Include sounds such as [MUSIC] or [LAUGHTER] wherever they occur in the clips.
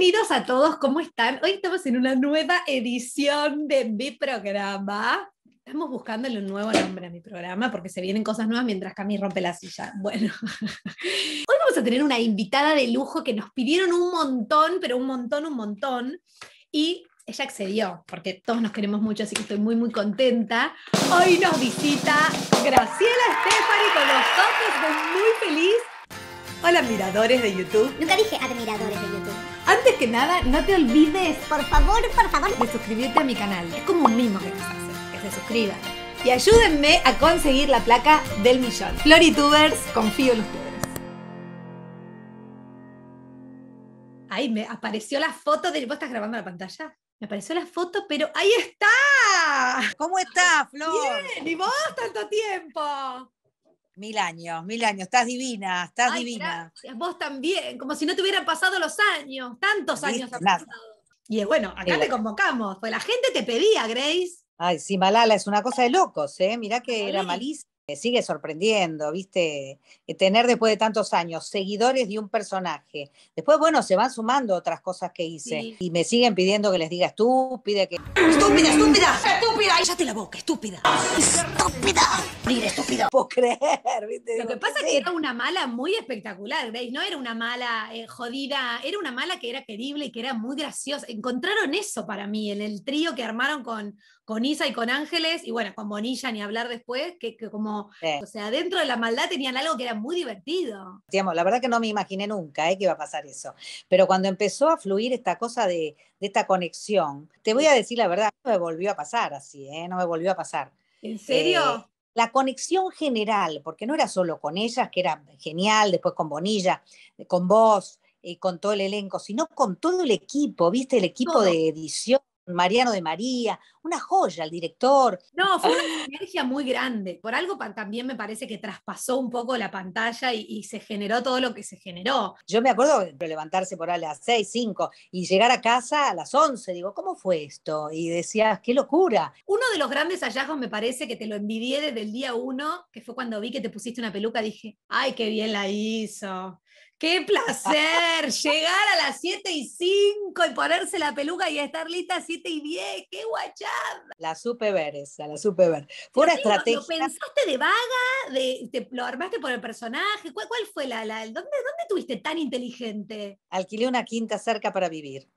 Bienvenidos a todos, ¿cómo están? Hoy estamos en una nueva edición de mi programa. Estamos buscando un nuevo nombre a mi programa porque se vienen cosas nuevas mientras Cami rompe la silla. Bueno, [LAUGHS] hoy vamos a tener una invitada de lujo que nos pidieron un montón, pero un montón, un montón. Y ella accedió, porque todos nos queremos mucho, así que estoy muy, muy contenta. Hoy nos visita Graciela Estefani con nosotros, estoy muy feliz. Hola, admiradores de YouTube. Nunca dije admiradores de YouTube. Antes que nada, no te olvides, por favor, por favor, de suscribirte a mi canal. Es como un mimo que nos hace, que se suscriban. Y ayúdenme a conseguir la placa del millón. Floritubers, confío en ustedes. Ahí me apareció la foto de... ¿Vos estás grabando la pantalla? Me apareció la foto, pero ahí está. ¿Cómo estás, Flor? Bien, ¿y vos tanto tiempo? Mil años, mil años. Estás divina, estás divina. vos también, como si no te hubieran pasado los años, tantos años han pasado. Y eh, bueno, acá te convocamos, pues la gente te pedía, Grace. Ay, sí, Malala, es una cosa de locos, ¿eh? Mirá que era malísima sigue sorprendiendo, ¿viste? Eh, tener después de tantos años seguidores de un personaje. Después, bueno, se van sumando otras cosas que hice y me siguen pidiendo que les diga estúpida, que... ¡Estúpida, estúpida! ¡Estúpida! ¡Cállate la boca, estúpida! ¡Estúpida! ¡Mira, estúpida! puedo creer, ¿viste? Lo que pasa es que era una mala muy espectacular, veis no era una mala eh, jodida, era una mala que era querible y que era muy graciosa. Encontraron eso para mí en el trío que armaron con con Isa y con Ángeles, y bueno, con Bonilla ni hablar después, que, que como, o sea, dentro de la maldad tenían algo que era muy divertido. Digamos, la verdad que no me imaginé nunca eh, que iba a pasar eso, pero cuando empezó a fluir esta cosa de, esta conexión, te voy a decir la verdad, no me volvió a pasar así, eh, no me volvió a pasar. ¿En serio? Eh, la conexión general, porque no era solo con ellas, que era genial, después con Bonilla, con vos, y eh, con todo el elenco, sino con todo el equipo, ¿viste? El equipo de edición, Mariano de María, una joya el director. No, fue una energía muy grande. Por algo también me parece que traspasó un poco la pantalla y, se generó todo lo que se generó. Yo me acuerdo de levantarse por a las 6, 5 y llegar a casa a las 11. Digo, ¿cómo fue esto? Y decías, qué locura. Uno de los grandes hallazgos me parece que te lo envidié desde el día uno, que fue cuando vi que te pusiste una peluca, dije, ay, qué bien la hizo ¡Qué placer! Llegar a las 7 y 5 y ponerse la peluca y estar lista a 7 y 10. ¡Qué guachada! La supe ver esa, la supe ver. Fue una estrategia. ¿Lo pensaste de vaga? ¿Lo armaste por el personaje? ¿Cuál, fue la, la ¿dónde, ¿Dónde tuviste tan inteligente? Alquilé una quinta cerca para vivir.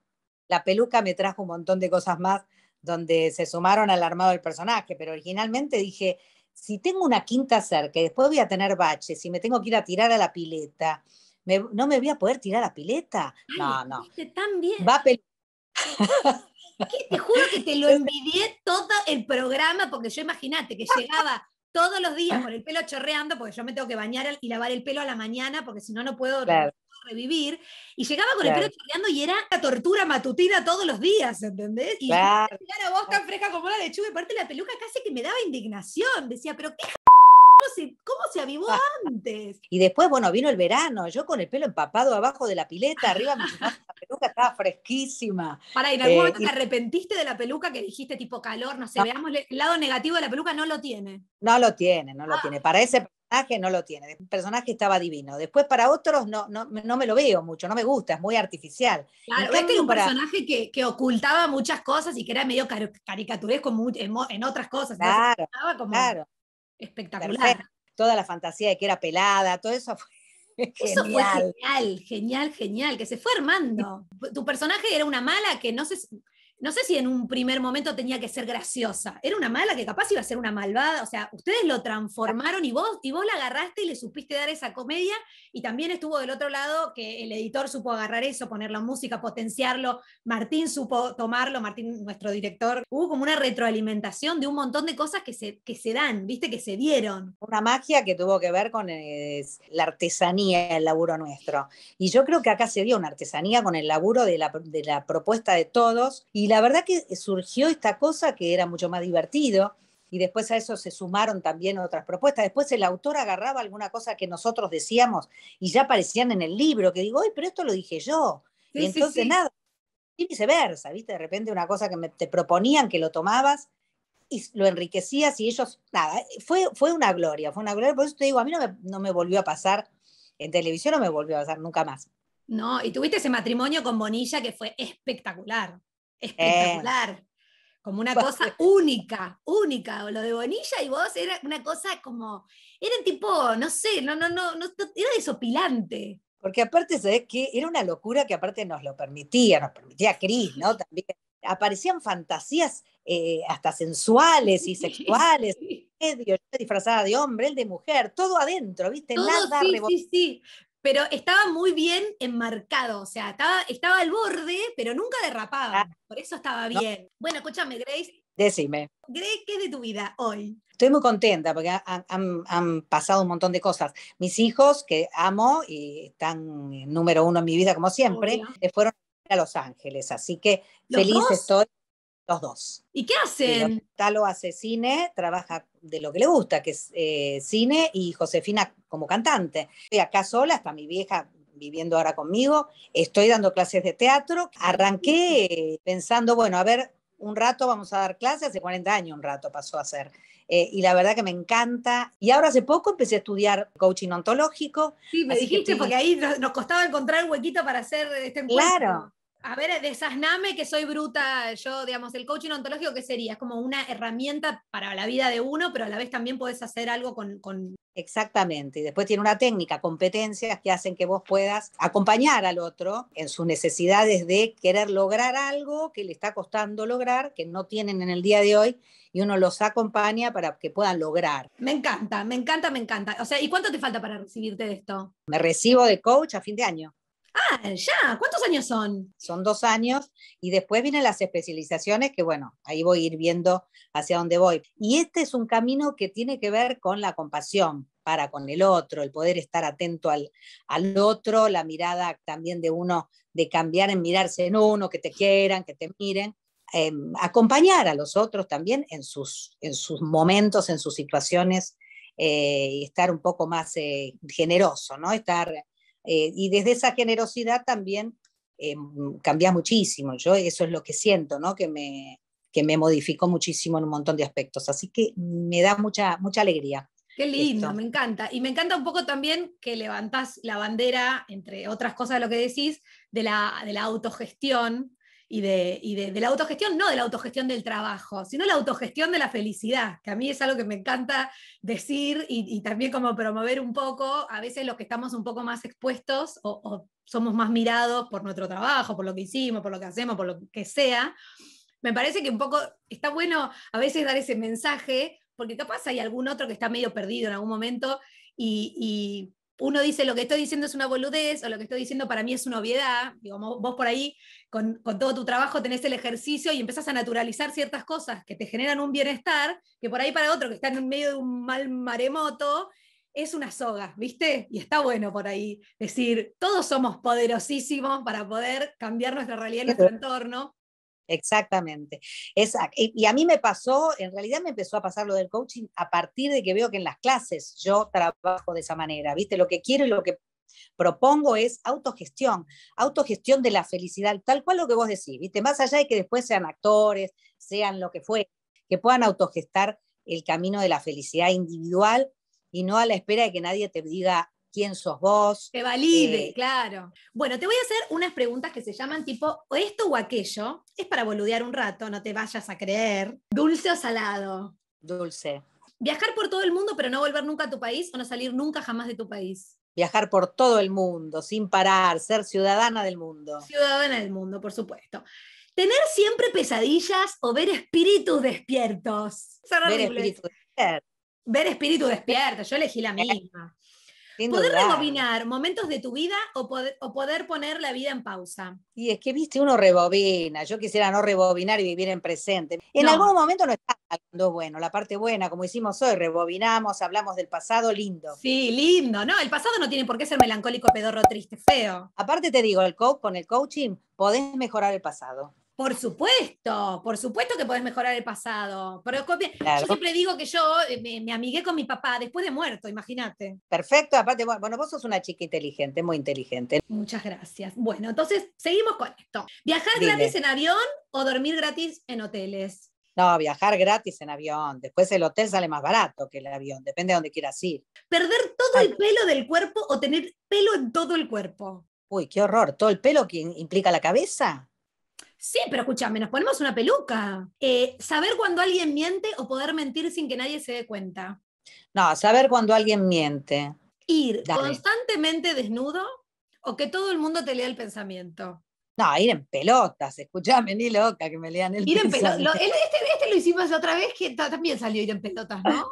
La peluca me trajo un montón de cosas más donde se sumaron al armado del personaje, pero originalmente dije, si tengo una quinta cerca y después voy a tener baches y me tengo que ir a tirar a la pileta no me voy a poder tirar a pileta. no, no. Tan bien. Va a Te juro que te lo [LAUGHS] envidié todo el programa, porque yo imagínate que llegaba todos los días con el pelo chorreando, porque yo me tengo que bañar y lavar el pelo a la mañana, porque si no, no puedo revivir. Y llegaba con el pelo chorreando y era la tortura matutina todos los días, ¿entendés? Y claro. llegar a vos tan fresca como la lechuga y parte la peluca casi que me daba indignación. Decía, pero qué cómo se avivó ah. antes? Y después, bueno, vino el verano, yo con el pelo empapado abajo de la pileta, arriba mi peluca estaba fresquísima. Para, ¿y en algún eh, momento te arrepentiste de la peluca que dijiste tipo calor? No sé, veamos, el lado negativo de la peluca no lo tiene. No lo tiene, no lo ah. tiene. Para ese personaje no lo tiene. El personaje estaba divino. Después para otros no, no, me lo veo mucho, no me gusta, es muy artificial. Claro, que era un personaje que, ocultaba muchas cosas y que era medio caricaturesco en, en otras cosas. Claro, claro espectacular. Toda la fantasía de que era pelada, todo eso fue [LAUGHS] eso fue genial, genial, genial, que se fue armando. Tu personaje era una mala que no se, no sé si en un primer momento tenía que ser graciosa. Era una mala que capaz iba a ser una malvada. O sea, ustedes lo transformaron y vos, y vos la agarraste y le supiste dar esa comedia. Y también estuvo del otro lado que el editor supo agarrar eso, poner la música, potenciarlo. Martín supo tomarlo, Martín, nuestro director. Hubo como una retroalimentación de un montón de cosas que se, que se dan, viste, que se dieron. Una magia que tuvo que ver con eh, la artesanía, el laburo nuestro. Y yo creo que acá se vio una artesanía con el laburo de la, de la propuesta de todos y la la verdad que surgió esta cosa que era mucho más divertido y después a eso se sumaron también otras propuestas. Después el autor agarraba alguna cosa que nosotros decíamos y ya aparecían en el libro, que digo, Ay, pero esto lo dije yo. y entonces nada, y viceversa, ¿viste? De repente una cosa que te proponían que lo tomabas y lo enriquecías y ellos, nada, eh, fue, fue una gloria, fue una gloria. Por eso te digo, a mí no me, no me volvió a pasar en televisión, no me volvió a pasar nunca más. No, y tuviste ese matrimonio con Bonilla que fue espectacular espectacular. Eh, como una cosa [LAUGHS] única, única. Lo de Bonilla y vos era una cosa como. Era tipo, no sé, no, no, no, era desopilante. Porque aparte, ve que Era una locura que aparte nos lo permitía, nos permitía Cris, ¿no? También aparecían fantasías eh, hasta sensuales y sexuales, medio, disfrazada de hombre, él de mujer, todo adentro, ¿viste? Nada sí, sí, sí, pero estaba muy bien enmarcado, o sea, estaba, estaba al borde, pero nunca derrapaba, ah. por eso estaba bien. Bueno, escúchame, Grace. Decime. Grace, ¿qué es de tu vida hoy? Estoy muy contenta porque han, pasado un montón de cosas. Mis hijos, que amo y están eh, número uno en mi vida como siempre, fueron a Los Ángeles, así que feliz estoy. Los dos. ¿Y qué hacen? Talo hace cine, trabaja de lo que le gusta, que es eh, cine, y Josefina como cantante. Estoy acá sola, está mi vieja viviendo ahora conmigo, estoy dando clases de teatro. Arranqué pensando, bueno, a ver, un rato vamos a dar clases, hace 40 años un rato pasó a ser. Eh, y la verdad que me encanta. Y ahora hace poco empecé a estudiar coaching ontológico. Sí, me dijiste, porque ahí nos, costaba encontrar un huequito para hacer este encuentro. Claro, a ver, desasname que soy bruta. Yo, digamos, el coaching ontológico, ¿qué sería? Es como una herramienta para la vida de uno, pero a la vez también podés hacer algo con, con... Exactamente. Y después tiene una técnica, competencias que hacen que vos puedas acompañar al otro en sus necesidades de querer lograr algo que le está costando lograr, que no tienen en el día de hoy, y uno los acompaña para que puedan lograr. Me encanta, me encanta, me encanta. O sea, ¿y cuánto te falta para recibirte de esto? Me recibo de coach a fin de año. Ah, ya, ¿cuántos años son? Son dos años y después vienen las especializaciones que, bueno, ahí voy a ir viendo hacia dónde voy. Y este es un camino que tiene que ver con la compasión para con el otro, el poder estar atento al, otro, la mirada también de uno, de cambiar en mirarse en uno, que te quieran, que te miren. Em, acompañar a los otros también en sus, en sus momentos, en sus situaciones eh, y estar un poco más eh, generoso, ¿no? Estar eh, y desde esa generosidad también eh, cambia muchísimo. Yo eso es lo que siento, ¿no? Que me, que me modificó muchísimo en un montón de aspectos. Así que me da mucha, mucha alegría. Qué lindo, me encanta. Y me encanta un poco también que levantás la bandera, entre otras cosas de lo que decís, de la, de la autogestión, y, de, de, la autogestión, no de la autogestión del trabajo, sino la autogestión de la felicidad, que a mí es algo que me encanta decir y, también como promover un poco, a veces los que estamos un poco más expuestos o, somos más mirados por nuestro trabajo, por lo que hicimos, por lo que hacemos, por lo que sea, me parece que un poco está bueno a veces dar ese mensaje, porque capaz hay algún otro que está medio perdido en algún momento y uno dice lo que estoy diciendo es una boludez o lo que estoy diciendo para mí es una obviedad. Digo, vos por ahí con, todo tu trabajo tenés el ejercicio y empezás a naturalizar ciertas cosas que te generan un bienestar, que por ahí para otro que está en medio de un mal maremoto es una soga, ¿viste? Y está bueno por ahí decir, todos somos poderosísimos para poder cambiar nuestra realidad y nuestro entorno. Exactamente. y a mí me pasó, en realidad me empezó a pasar lo del coaching a partir de que veo que en las clases yo trabajo de esa manera, ¿viste? Lo que quiero y lo que propongo es autogestión, autogestión de la felicidad, tal cual lo que vos decís, Más allá de que después sean actores, sean lo que fue, que puedan autogestar el camino de la felicidad individual y no a la espera de que nadie te diga quién sos vos. Que valide, eh, claro. Bueno, te voy a hacer unas preguntas que se llaman tipo esto o aquello. Es para boludear un rato, no te vayas a creer. ¿Dulce o salado? Dulce. ¿Viajar por todo el mundo pero no volver nunca a tu país o no salir nunca jamás de tu país? Viajar por todo el mundo, sin parar, ser ciudadana del mundo. Ciudadana del mundo, por supuesto. Tener siempre pesadillas o ver espíritus despiertos. ver espíritus despiertos. Ver espíritus despiertos, yo elegí la [LAUGHS] misma poder rebobinar momentos de tu vida o poder, poner la vida en pausa. Y es que, viste, uno rebobina. Yo quisiera no rebobinar y vivir en presente. En algún momento no está bueno, la parte buena, como hicimos hoy, rebobinamos, hablamos del pasado lindo. Sí, lindo. No, el pasado no tiene por qué ser melancólico, pedorro, triste, feo. Aparte te digo, el coach, con el coaching podés mejorar el pasado. Por supuesto, por supuesto que podés mejorar el pasado. Pero Yo siempre digo que yo eh, me, amigué con mi papá después de muerto, imagínate. Perfecto, aparte, bueno, vos sos una chica inteligente, muy inteligente. Muchas gracias. Bueno, entonces seguimos con esto. ¿Viajar gratis en avión o dormir gratis en hoteles? No, viajar gratis en avión. Después el hotel sale más barato que el avión, depende de dónde quieras ir. ¿Perder todo el pelo del cuerpo o tener pelo en todo el cuerpo? Uy, qué horror. ¿Todo el pelo que implica la cabeza? Sí, pero escúchame, nos ponemos una peluca. Eh, saber cuando alguien miente o poder mentir sin que nadie se dé cuenta. No, saber cuando alguien miente. Ir constantemente desnudo o que todo el mundo te lea el pensamiento. No, ir en pelotas, escúchame, ni loca que me lean el ir En pelotas. Este, este, lo hicimos otra vez que también salió ir en pelotas, ¿no?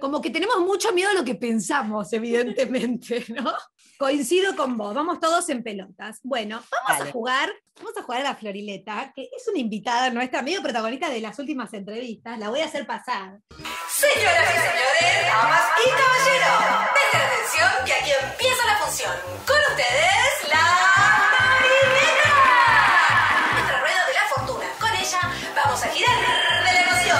Como que tenemos mucho miedo a lo que pensamos, evidentemente, ¿no? Coincido con vos, vamos todos en pelotas. Bueno, vamos a jugar, vamos a jugar a la Florileta, que es una invitada nuestra, medio protagonista de las últimas entrevistas, la voy a hacer pasar. Señoras y señores, damas y caballeros, presten atención que aquí empieza la función. Con ustedes, la Florileta. Nuestra rueda de la fortuna, con ella vamos a girar de la emoción.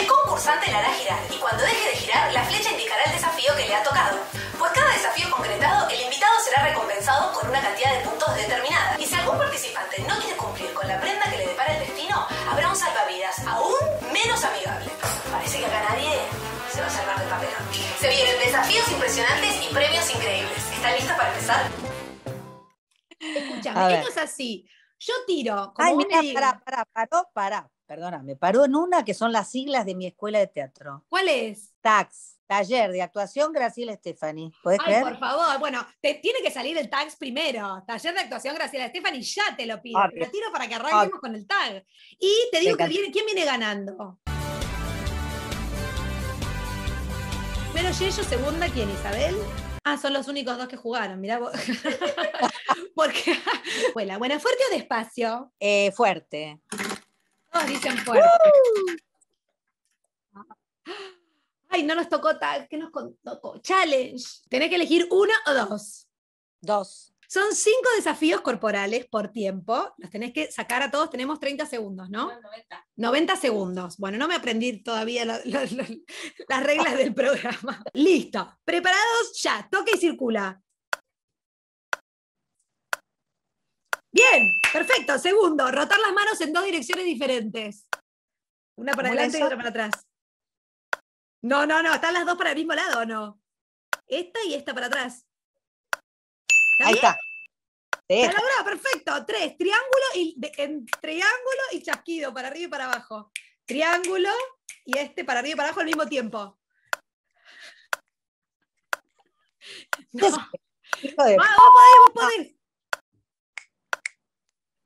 El concursante la hará girar y cuando deje de girar, la flecha indica el invitado será recompensado con una cantidad de puntos determinada. Y si algún participante no quiere cumplir con la prenda que le depara el destino, habrá un salvavidas aún menos amigable. Parece que acá nadie se va a salvar de papel. Se vienen desafíos impresionantes y premios increíbles. ¿Están listas para empezar? Escuchame, esto es así. Yo tiro. Como Ay, pará, pará, paró, pará. Perdona, me paró en una que son las siglas de mi escuela de teatro. ¿Cuál es? TAX. Taller de actuación Graciela Estefani. Ay, por favor, bueno, te tiene que salir el tags primero. Taller de actuación Graciela Estefani, ya te lo pido. Te lo tiro para que arranquemos con el tag. Y te digo que viene, ¿quién viene ganando? Primero Yello, segunda, ¿quién? Isabel. Ah, son los únicos dos que jugaron, mirá vos. [LAUGHS] Porque, bueno, bueno, ¿fuerte o despacio? Eh, fuerte. Todos dicen fuerte. Uh. Ah ay, no nos tocó tal, que nos tocó? Challenge. Tenés que elegir uno o dos. Dos. Son cinco desafíos corporales por tiempo. Los tenés que sacar a todos. Tenemos 30 segundos, ¿no? 90. 90 segundos. Bueno, no me aprendí todavía las reglas del programa. [LAUGHS] Listo. Preparados ya. Toca y circula. Bien. Perfecto. Segundo, rotar las manos en dos direcciones diferentes. Una para adelante y otra para atrás. No, no, no, están las dos para el mismo lado, ¿o no? Esta y esta para atrás. Ahí está. perfecto. Tres, triángulo y triángulo y chasquido, para arriba y para abajo. Triángulo y este para arriba y para abajo al mismo tiempo. [LAUGHS] No. Vos podés, vos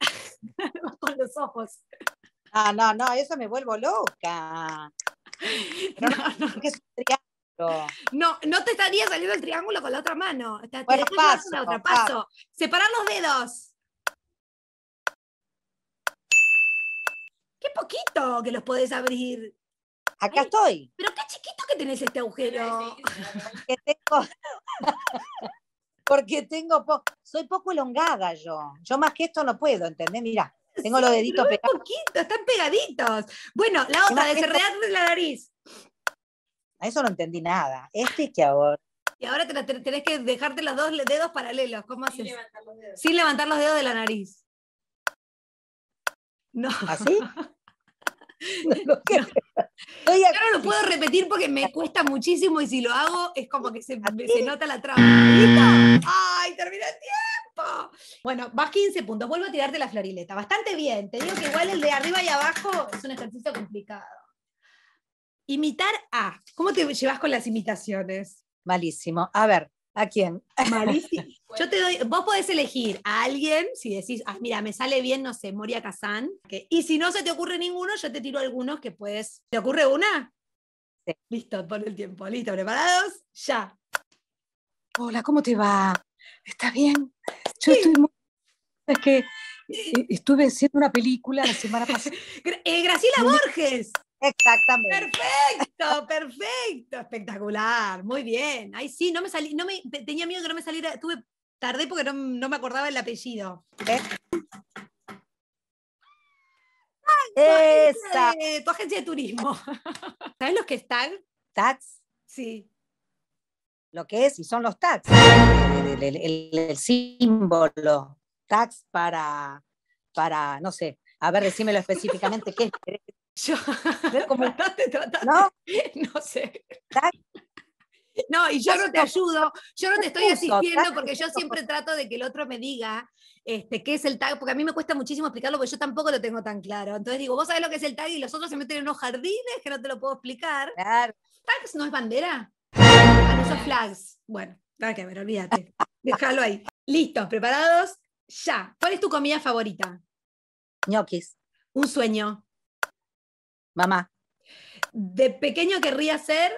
ah. [LAUGHS] Con los ojos. Ah, no, no, eso me vuelvo loca. [LAUGHS] No, [LAUGHS] no, no. te estaría saliendo el triángulo con la otra mano. bueno, paso, Separar los dedos. Qué poquito que los podés abrir. Acá estoy. Pero qué chiquito que tenés este agujero. Porque tengo, [LAUGHS] soy poco elongada yo. Yo más que esto no puedo, ¿entendés? mira [LAUGHS] Tengo los deditos pegados. poquito, están pegaditos. Bueno, la otra, desenredarte la nariz. A eso no entendí nada. Este es que ahora. Y ahora tenés que dejarte los dos dedos paralelos. ¿Cómo haces? Sin levantar los dedos. de la nariz. No. ¿Así? ¿Ah, [LAUGHS] no, Yo no lo puedo repetir porque me cuesta muchísimo y si lo hago es como que se, ¿Ah, nota la traba. ¡Ay, termina el tiempo! Bueno, vas 15 puntos, vuelvo a tirarte la florileta. Bastante bien, te digo que igual el de arriba y abajo es un ejercicio complicado. Imitar a. ¿Cómo te llevas con las imitaciones? Malísimo. A ver, ¿a quién? Malísimo. [LAUGHS] Yo te doy, vos podés elegir a alguien, si decís, ah, mira, me sale bien, no sé, Moria Kazán. Que, y si no se te ocurre ninguno, yo te tiro algunos que puedes. ¿Te ocurre una? Listo, pon el tiempo. Listo, preparados, ya. Hola, ¿cómo te va? está bien. Yo estoy muy... Es que eh, estuve haciendo una película la semana [LAUGHS] pasada. Eh, Graciela Borges. Exactamente. Perfecto, perfecto, espectacular, muy bien. Ahí sí, no me salí, no tenía miedo que no me saliera, tuve, tardé porque no, me acordaba el apellido. tu, agencia de, tu agencia de turismo. [LAUGHS] ¿Sabes los que están? Tax. Sí lo que es y son los tags, el, símbolo, tags para, para, no sé, a ver, decímelo específicamente qué es. [LAUGHS] Yo, [LAUGHS] ¿No? no sé. No, y yo no te ayudo, yo no te estoy asistiendo porque yo siempre trato de que el otro me diga este, qué es el tag, porque a mí me cuesta muchísimo explicarlo porque yo tampoco lo tengo tan claro. Entonces digo, vos sabés lo que es el tag y los otros se meten en unos jardines que no te lo puedo explicar. Claro. ¿Tags no es bandera? Flags. Bueno, para que ver, olvídate. Déjalo ahí. Listos, preparados, ya. ¿Cuál es tu comida favorita? ñoquis. Un sueño. Mamá. ¿De pequeño querría ser?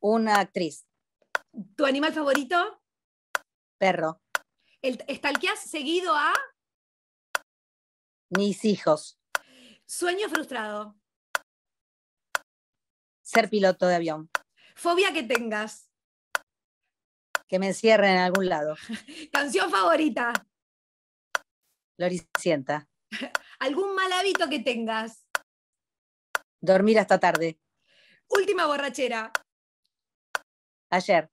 Una actriz. ¿Tu animal favorito? Perro. El, ¿Estalqueas seguido a? Mis hijos. Sueño frustrado. Ser piloto de avión. Fobia que tengas. Que me encierren en algún lado. [LAUGHS] Canción favorita. Loricienta. [LAUGHS] ¿Algún mal hábito que tengas? Dormir hasta tarde. Última borrachera. Ayer.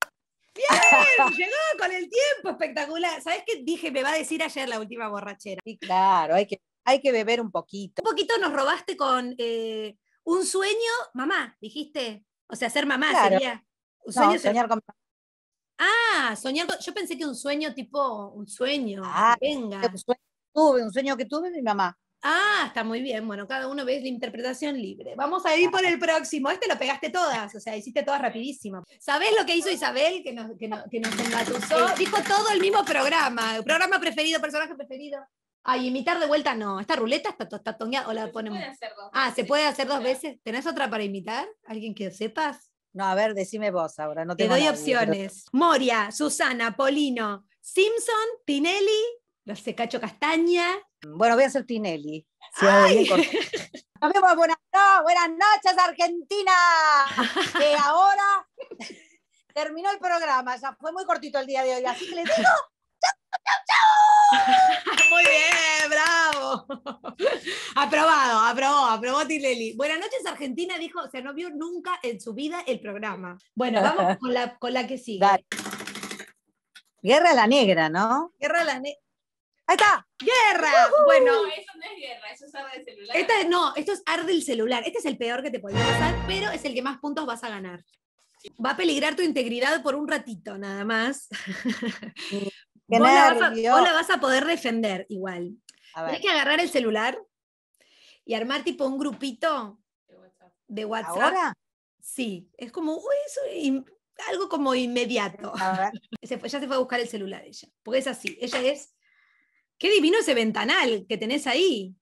¡Bien! [LAUGHS] Llegó con el tiempo, espectacular. ¿Sabes qué dije? Me va a decir ayer la última borrachera. Sí, claro, hay que, hay que beber un poquito. Un poquito nos robaste con eh, un sueño. Mamá, dijiste, o sea, ser mamá sería. soñar con... Ah, soñar con... Yo pensé que un sueño tipo, un sueño. Ah, venga. Un sueño que tuve, un sueño que tuve de mi mamá. Ah, está muy bien. Bueno, cada uno ve la interpretación libre. Vamos a ir por el próximo. Este lo pegaste todas, o sea, hiciste todas rapidísimo. ¿Sabés lo que hizo Isabel que nos, que, que nos engatusó? Dijo todo el mismo programa. Programa preferido, personaje preferido. Ay, imitar de vuelta no. Esta ruleta está, O la ponemos. Se puede hacer dos ah, ¿se puede hacer dos veces? ¿Tenés otra para imitar? ¿Alguien que sepas? No, a ver, decime vos ahora. Te doy opciones. Moria, Susana, Polino, Simpson, Tinelli, los secacho Cacho Castaña. Bueno, voy a ser Tinelli. [LAUGHS] Nos vemos, buenas, buenas noches, Argentina. [LAUGHS] Que ahora terminó el programa, ya fue muy cortito el día de hoy, así que les digo chau! [LAUGHS] Muy bien, bravo. [LAUGHS] aprobado, aprobó, aprobó Tileli. Buenas noches, Argentina, dijo, o sea, no vio nunca en su vida el programa. Bueno, vamos [LAUGHS] con la, que sigue. Guerra a la negra, ¿no? Guerra a la negra. Ahí está. Guerra. Bueno. eso no es guerra, eso es arde del celular. no, esto es arde del celular. Este es el peor que te puede pasar, pero es el que más puntos vas a ganar. Va a peligrar tu integridad por un ratito nada más. Vos la, vas a, poder defender igual. Tienes que agarrar el celular y armar tipo un grupito de WhatsApp. Sí, es como, uy, algo como inmediato. A [LAUGHS] Se ya se fue a buscar el celular ella, porque es así, ella es, qué divino ese ventanal que tenés ahí.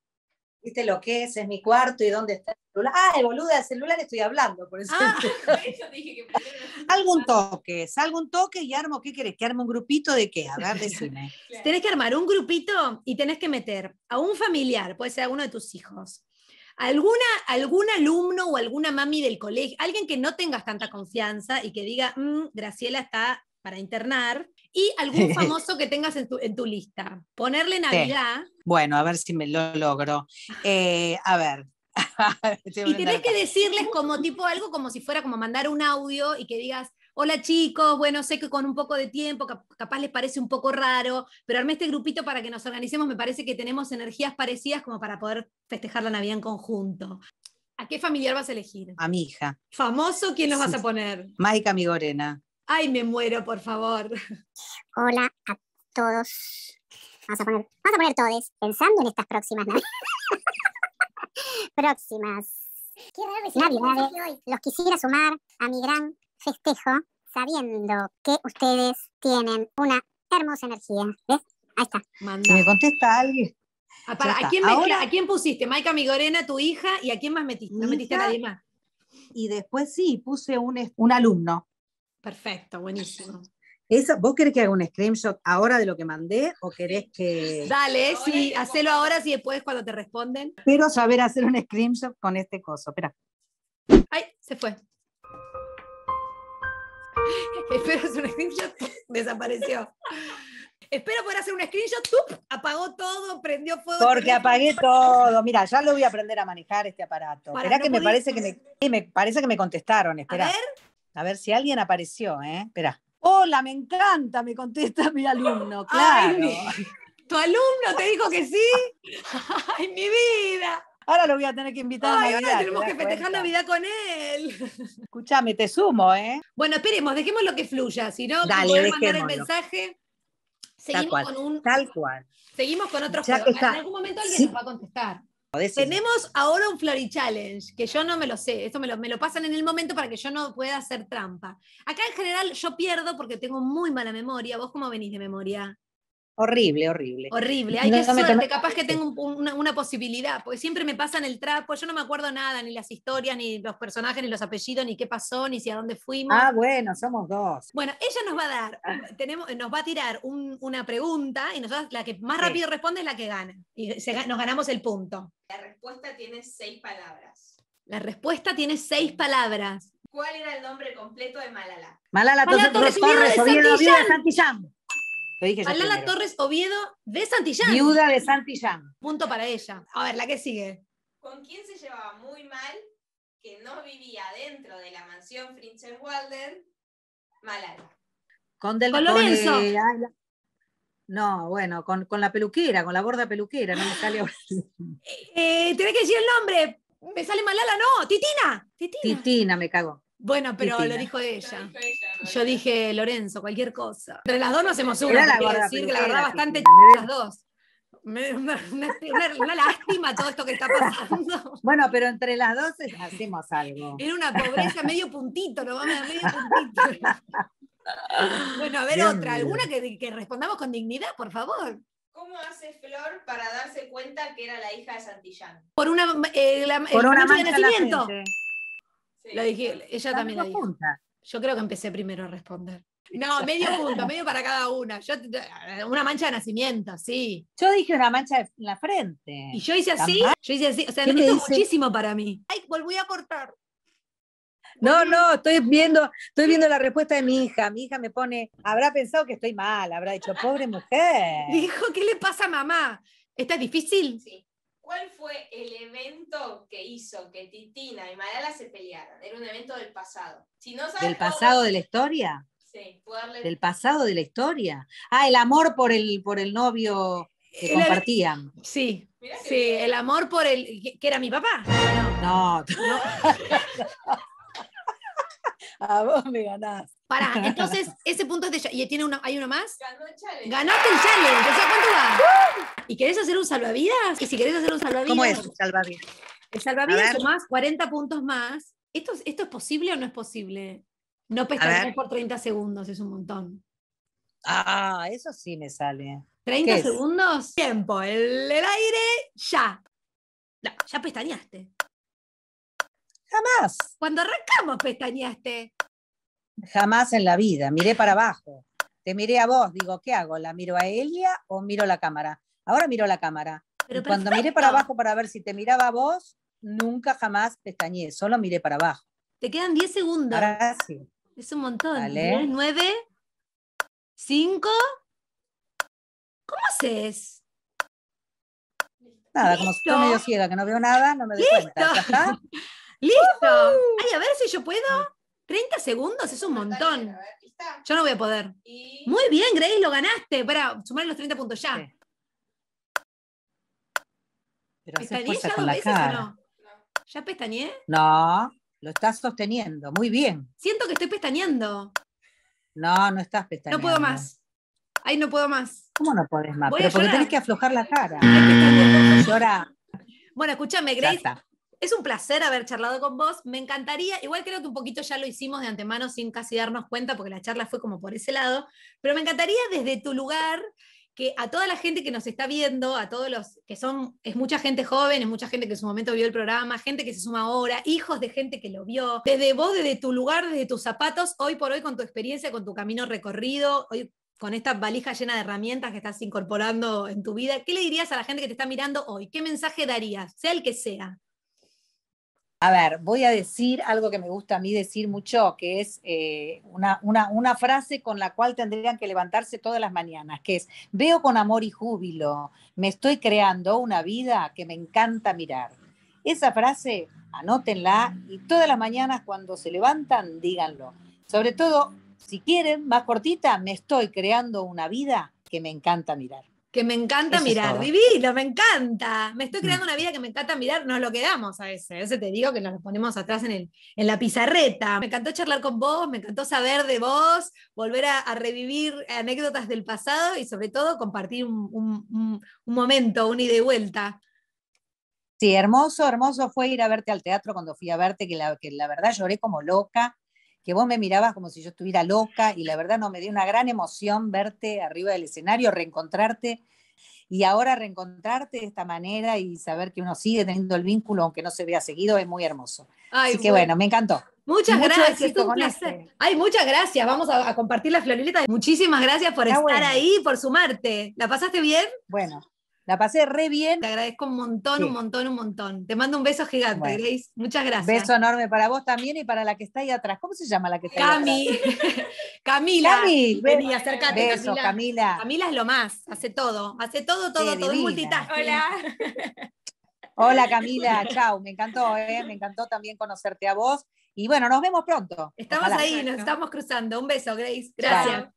¿Viste lo que es? Es mi cuarto y dónde está Ah, el boludo del celular estoy hablando, por eso. Ah, [LAUGHS] dije algún toque, salgo un toque y armo, ¿qué querés? ¿Que armo un grupito de qué? A ver, decime. [LAUGHS] Tenés que armar un grupito y tenés que meter a un familiar, puede ser alguno de tus hijos. Alguna, algún alumno o alguna mami del colegio, alguien que no tengas tanta confianza y que diga, mm, Graciela está para internar, y algún [LAUGHS] famoso que tengas en tu, lista. Ponerle Navidad. Bueno, a ver si me lo logro. Eh, a ver, [LAUGHS] y tenés que decirles como tipo algo como si fuera como mandar un audio y que digas, hola chicos, bueno, sé que con un poco de tiempo, capaz les parece un poco raro, pero armé este grupito para que nos organicemos, me parece que tenemos energías parecidas como para poder festejar la Navidad en conjunto. ¿A qué familiar vas a elegir? A mi hija. ¿Famoso? ¿Quién los vas a poner? mi Migorena. Ay, me muero, por favor. Hola a todos. Vamos a poner, vamos a poner todes, pensando en estas próximas Navidades próximas Navidades los quisiera sumar a mi gran festejo sabiendo que ustedes tienen una hermosa energía. ¿Ves? Ahí está. Si Me contesta alguien. Ah, ¿a, quién ¿A quién pusiste? Maica Migorena, tu hija, y a quién más metiste? ¿No metiste a nadie más? Y después sí, puse un, un alumno. Perfecto, buenísimo. ¿Vos querés que haga un screenshot ahora de lo que mandé o querés que.? Dale, sí, hacelo ahora si después cuando te responden. Espero saber hacer un screenshot con este coso. Espera. Ay, se fue. [LAUGHS] Espero hacer un screenshot. [LAUGHS] Desapareció. Espero poder hacer un screenshot. ¡Tup! Apagó todo, prendió fuego. Porque apagué todo. Mira, ya lo voy a aprender a manejar este aparato. Para, que me parece que me, parece que me contestaron. A ver. A ver si alguien apareció, ¿eh? Espera. Hola, me encanta, me contesta mi alumno, [LAUGHS] claro. tu alumno te dijo que sí. [LAUGHS] Ay, mi vida. Ahora lo voy a tener que invitar a Navidad. Ahora tenemos que festejar Navidad con él. [LAUGHS] Escúchame, te sumo, ¿eh? Bueno, esperemos, dejemos lo que fluya, si no, a mandar el mensaje. Seguimos tal cual, con un. Tal cual. Seguimos con otro juego. En algún momento alguien nos va a contestar. Tenemos ahora un Flory Challenge, que yo no me lo sé, esto me lo, me lo, pasan en el momento para que yo no pueda hacer trampa. Acá en general yo pierdo porque tengo muy mala memoria. ¿Vos cómo venís de memoria? Horrible, horrible. Horrible. Hay que suerte. Capaz que este tengo una, posibilidad, porque siempre me pasan el trapo. Yo no me acuerdo nada, ni las historias, ni los personajes, ni los apellidos, ni qué pasó, ni si a dónde fuimos. Ah, bueno, somos dos. Bueno, ella nos va a dar, ah. eh, tenemos, nos va a tirar una pregunta y nosotros la que más rápido responde es la que gana. Y nos ganamos el punto. La respuesta tiene seis palabras. La respuesta tiene seis palabras. ¿Cuál era el nombre completo de Malala? Malala, Malala Torres, Malala Torres Oviedo de Santillán. Viuda de Santillán. Punto para ella. A ver, la que sigue. ¿Con quién se llevaba muy mal que no vivía dentro de la mansión Frincher Walden? Malala. Con Del Lorenzo. No, bueno, con, con, la peluquera, con la borda peluquera, no me sale eh, eh, tenés que decir el nombre. Me sale Malala, no, Titina. Titina, Titina me cago. Bueno, pero lo dijo ella. Yo dije Lorenzo, cualquier cosa. Entre las dos no hacemos una, la decir que la verdad bastante ch... las dos. Me, una, una, lástima todo esto que está pasando. Bueno, pero entre las dos hacemos algo. Era una pobreza medio puntito, no vamos a medio puntito. Bueno, a ver otra, alguna que, respondamos con dignidad, por favor. ¿Cómo hace Flor para darse cuenta que era la hija de Santillán? Por una, eh, de nacimiento dije, ella también Yo creo que empecé primero a responder. No, [LAUGHS] medio punto, medio para cada una. una mancha de nacimiento, sí. Yo dije una mancha en la frente. Y yo hice así, yo hice así. O sea, esto muchísimo para mí. Ay, volví a cortar. No, no, estoy viendo, estoy viendo la respuesta de mi hija. Mi hija me pone, habrá pensado que estoy mal, habrá dicho, pobre mujer. [LAUGHS] Dijo, ¿qué le pasa a mamá? ¿Está difícil? Sí. ¿Cuál fue el evento que hizo que Titina y Malala se pelearan? Era un evento del pasado. Si ¿Del pasado de la historia? Sí, darle... ¿Del pasado de la historia? Ah, el amor por el, por el novio que compartían. Sí, sí, el amor por el... que era mi papá? no. no. [LAUGHS] A ah, vos me ganás. Pará, [LAUGHS] entonces ese punto es de. ¿Y tiene una, hay uno más? Ganó el challenge. Ganaste el challenge. ¿Y querés hacer un salvavidas? Y si querés hacer un salvavidas. ¿Cómo es el salvavidas? El salvavidas más 40 puntos más. ¿Esto, ¿Esto es posible o no es posible? No pestañas por 30 segundos, es un montón. Ah, eso sí me sale. 30 segundos, tiempo, el, el aire, ya. ya pestañaste. Jamás. Cuando arrancamos pestañaste. Jamás en la vida, miré para abajo. Te miré a vos, digo, ¿qué hago? ¿La miro a Elia o miro la cámara? Ahora miro la cámara. Pero cuando miré para abajo para ver si te miraba a vos, nunca jamás pestañeé, solo miré para abajo. Te quedan 10 segundos. Ahora Es un montón. 9, 5. ¿Cómo haces? Nada, como estoy medio ciega, que no veo nada, no me doy ¿Listo? cuenta. ¡Listo! [LAUGHS] a ver si yo puedo. 30 segundos es un montón. Yo no voy a poder. Muy bien, Grace, lo ganaste. Para sumar los 30 puntos ya. Pero ya dos veces o no? ¿Ya pestañé? No, lo estás sosteniendo. Muy bien. Siento que estoy pestañeando. No, no estás pestañeando. No puedo más. Ahí no puedo más. ¿Cómo no podés más? Pero porque tenés que aflojar la cara. Bueno, escúchame, Grace. Es un placer haber charlado con vos. Me encantaría, igual creo que un poquito ya lo hicimos de antemano sin casi darnos cuenta, porque la charla fue como por ese lado, pero me encantaría desde tu lugar que a toda la gente que nos está viendo, a todos los que son, es mucha gente joven, es mucha gente que en su momento vio el programa, gente que se suma ahora, hijos de gente que lo vio, desde vos, desde tu lugar, desde tus zapatos, hoy por hoy con tu experiencia, con tu camino recorrido, hoy con esta valija llena de herramientas que estás incorporando en tu vida, ¿qué le dirías a la gente que te está mirando hoy? ¿Qué mensaje darías, sea el que sea? A ver, voy a decir algo que me gusta a mí decir mucho, que es eh, una, una, frase con la cual tendrían que levantarse todas las mañanas, que es, veo con amor y júbilo, me estoy creando una vida que me encanta mirar. Esa frase, anótenla y todas las mañanas cuando se levantan, díganlo. Sobre todo, si quieren, más cortita, me estoy creando una vida que me encanta mirar que me encanta mirar. Vivilo, me encanta. Me estoy creando mm. una vida que me encanta mirar, nos lo quedamos a ese, A veces te digo que nos lo ponemos atrás en, la pizarreta. Me encantó charlar con vos, me encantó saber de vos, volver a, revivir anécdotas del pasado y sobre todo compartir un, momento, un ida y vuelta. Sí, hermoso, hermoso fue ir a verte al teatro cuando fui a verte, que la, que la verdad lloré como loca que vos me mirabas como si yo estuviera loca y la verdad no me dio una gran emoción verte arriba del escenario, reencontrarte y ahora reencontrarte de esta manera y saber que uno sigue teniendo el vínculo aunque no se vea seguido es muy hermoso. Ay, Así que bueno, me encantó. Muchas gracias, es un placer. Este. Ay, muchas gracias. Vamos a, compartir la florileta. Muchísimas gracias por estar ahí, por sumarte. ¿La pasaste bien? Bueno, la pasé re bien. Te agradezco un montón, un montón, un montón. Te mando un beso gigante, Grace. Muchas gracias. Beso enorme para vos también y para la que está ahí atrás. ¿Cómo se llama la que está ahí atrás? [LAUGHS] Camila. Cami. Vení, acércate, beso, Camila. Camila. Camila. es lo más. Hace todo. Hace todo, todo, todo. Hola. [LAUGHS] Hola, Camila. Chao. Me encantó, ¿eh? Me encantó también conocerte a vos. Y bueno, nos vemos pronto. Estamos ahí, nos estamos cruzando. Un beso, Grace. Gracias.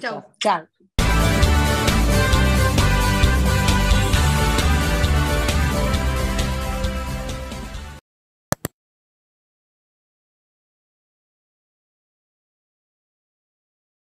Chao. Chao.